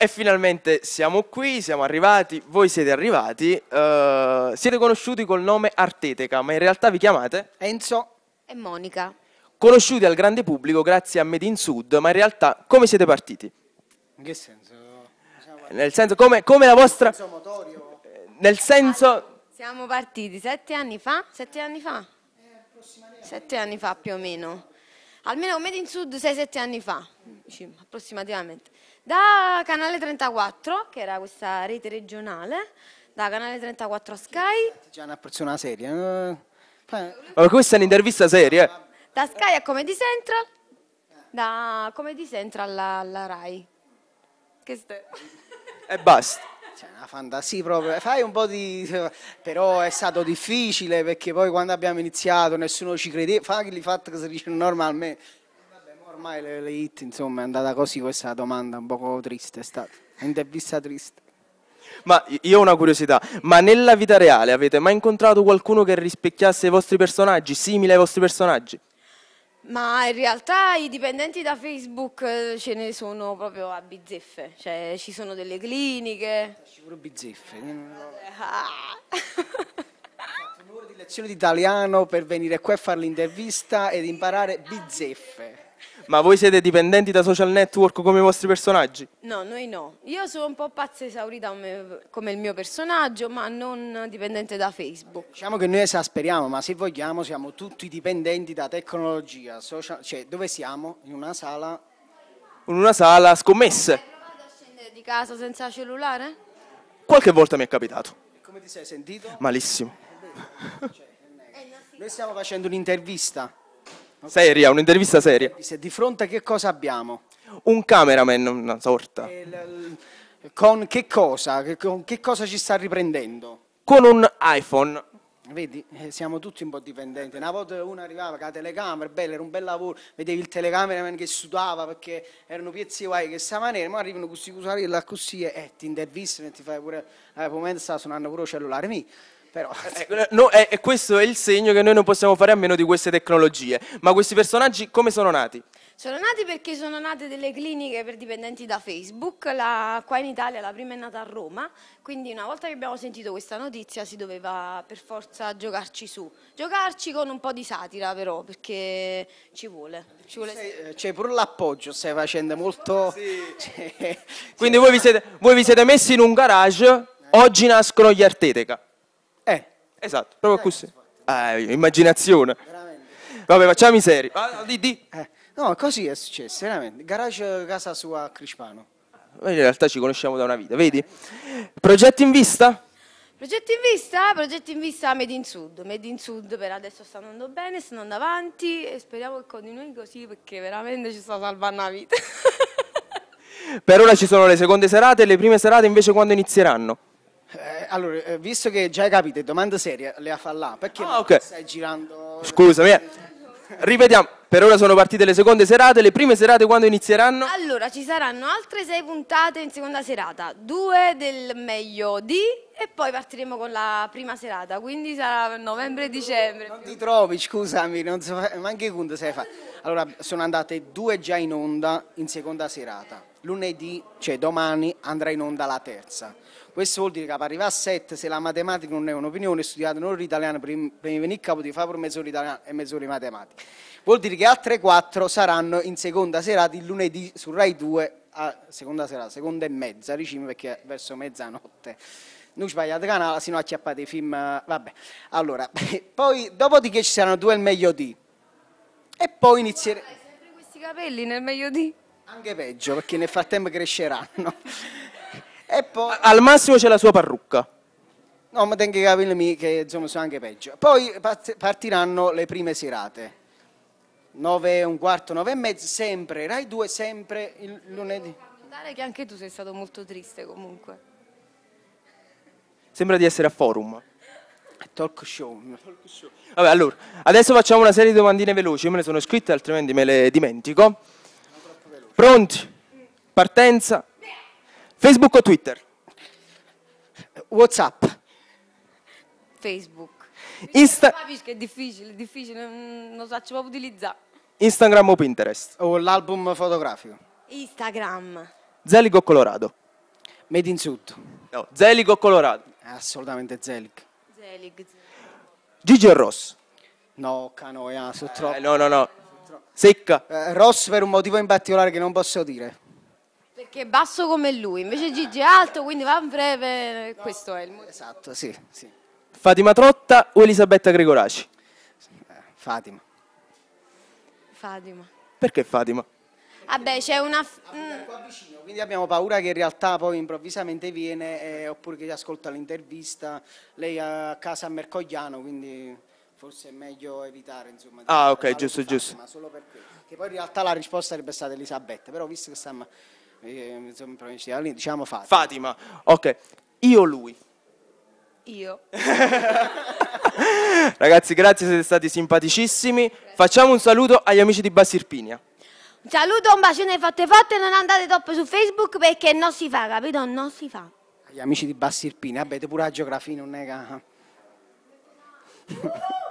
E finalmente siamo qui, siamo arrivati, voi siete arrivati, uh, siete conosciuti col nome Arteteca, ma in realtà vi chiamate? Enzo. E Monica. Conosciuti al grande pubblico grazie a Made in Sud, ma in realtà come siete partiti? In che senso? Nel senso, come, come la vostra... Eh, nel senso... Siamo partiti sette anni fa? Sette anni fa? Sette anni fa più o meno. Almeno Made in Sud sei sette anni fa, approssimativamente da Canale 34, che era questa rete regionale, da Canale 34 Sky. Già una persona seria. Eh. Ma questa è un'intervista seria. Da Sky a Comedy Central, da Comedy Central alla, Rai. Che stai? E basta. C'è cioè, una fantasia proprio, fai un po' di... però è stato difficile perché poi quando abbiamo iniziato nessuno ci credeva, fa il fatto che si dice normalmente, Ormai le, le hit, insomma, è andata così questa domanda, un po' triste è stata, un'intervista triste. Ma io ho una curiosità, ma nella vita reale avete mai incontrato qualcuno che rispecchiasse i vostri personaggi, simile ai vostri personaggi? Ma in realtà i dipendenti da Facebook eh, ce ne sono proprio a bizzeffe, cioè ci sono delle cliniche. Ci pure bizzeffe. Ah. un'ora di lezione di italiano per venire qua a fare l'intervista ed imparare bizzeffe. Ma voi siete dipendenti da social network come i vostri personaggi? No, noi no. Io sono un po' pazza esaurita come il mio personaggio, ma non dipendente da Facebook. Diciamo che noi esasperiamo, ma se vogliamo siamo tutti dipendenti da tecnologia. Social... Cioè, dove siamo? In una sala... In una sala scommesse. Eh, Hai provato a scendere di casa senza cellulare? Qualche volta mi è capitato. E come ti sei sentito? Malissimo. Eh, cioè, noi stiamo facendo un'intervista. Seria, un'intervista seria. Di fronte a che cosa abbiamo? Un cameraman, una sorta. con che cosa? Con che cosa ci sta riprendendo? Con un iPhone. Vedi, eh, siamo tutti un po' dipendenti. Una volta uno arrivava con la telecamera, bello, era un bel lavoro, vedevi il telecameraman che sudava perché erano piezzi guai che sa maniera, ma arrivano questi cusarelli così e eh, ti intervistano e ti fai pure, al momento sta suonando pure il cellulare mio però... Eh, eh, no, è, eh, è questo è il segno che noi non possiamo fare a meno di queste tecnologie. Ma questi personaggi come sono nati? Sono nati perché sono nate delle cliniche per dipendenti da Facebook, la, qua in Italia la prima è nata a Roma, quindi una volta che abbiamo sentito questa notizia si doveva per forza giocarci su, giocarci con un po' di satira però perché ci vuole. Ci vuole... Sei, c'è pure l'appoggio, stai facendo molto... Sì. Cioè, quindi voi vi, siete, voi vi siete messi in un garage, oggi nascono gli Arteteca. Esatto, proprio così. Ah, eh, immaginazione. Veramente. Vabbè, facciamo i seri. di, di. Eh, no, così è successo, veramente. Garage casa sua a Crispano. Noi in realtà ci conosciamo da una vita, vedi? Progetti in vista? Progetti in vista? Progetti in vista Made in Sud. Made in Sud per adesso sta andando bene, sta andando avanti e speriamo che continui così perché veramente ci sta salvando la vita. per ora ci sono le seconde serate e le prime serate invece quando inizieranno? Eh, allora, eh, visto che già hai capito, domanda seria, le ha fallato, perché ah, okay. stai girando... Scusami, eh. rivediamo, per ora sono partite le seconde serate, le prime serate quando inizieranno? Allora, ci saranno altre sei puntate in seconda serata, due del meglio di e poi partiremo con la prima serata, quindi sarà novembre e dicembre. Non ti trovi, scusami, non so, ma anche quando sei fa. Allora, sono andate due già in onda in seconda serata lunedì, cioè domani, andrà in onda la terza. Questo vuol dire che arriva a 7, se la matematica non è un'opinione, studiate un'ora italiana per venire in capo di fare per mezz'ora italiana e mezz'ora di matematica. Vuol dire che altre 4 saranno in seconda serata il lunedì su Rai 2, a seconda serata, seconda e mezza, ricimo perché è verso mezzanotte. Non ci sbagliate canale, se no acchiappate i film, vabbè. Allora, poi dopodiché ci saranno due il meglio di. E poi inizieremo... Hai sempre questi capelli nel meglio di? Anche peggio, perché nel frattempo cresceranno. e poi... Al massimo c'è la sua parrucca. No, ma tengo i capelli che insomma sono anche peggio. Poi partiranno le prime serate. 9 e un quarto, 9 e mezzo, sempre, Rai 2 sempre il lunedì. Dare che anche tu sei stato molto triste comunque. Sembra di essere a forum. Talk show. Talk show. Vabbè, allora, adesso facciamo una serie di domandine veloci, io me le sono scritte altrimenti me le dimentico. Pronti? Partenza? Facebook o Twitter? Whatsapp? Facebook. Insta- Capisci che è difficile, è difficile, non so, ci può utilizzare. Instagram o Pinterest? O l'album fotografico? Instagram. Zelig o Colorado? Made in Sud. No, Zelig o Colorado? Assolutamente Zelig. Zelig. Gigi o Ross? No, Canoia, sono eh, troppo. no, no, no. Secca. Eh, Ross per un motivo in particolare che non posso dire. Perché è basso come lui, invece Gigi è alto, quindi va in breve. No. Questo è il motivo. Esatto, sì, sì. Fatima Trotta o Elisabetta Gregoraci? Eh, Fatima. Fatima. Perché Fatima? Vabbè, c'è una... Mm. vicino, quindi abbiamo paura che in realtà poi improvvisamente viene, eh, oppure che ascolta l'intervista, lei a casa a Mercogliano, quindi forse è meglio evitare insomma, ah ok giusto fatto, giusto ma solo perché che poi in realtà la risposta sarebbe stata Elisabetta però visto che stiamo eh, diciamo Fatima Fatima ok io lui io ragazzi grazie siete stati simpaticissimi grazie. facciamo un saluto agli amici di Bassirpinia un saluto un bacione fatte fatte non andate troppo su Facebook perché non si fa capito non si fa agli amici di Bassirpinia avete pure la geografia non è che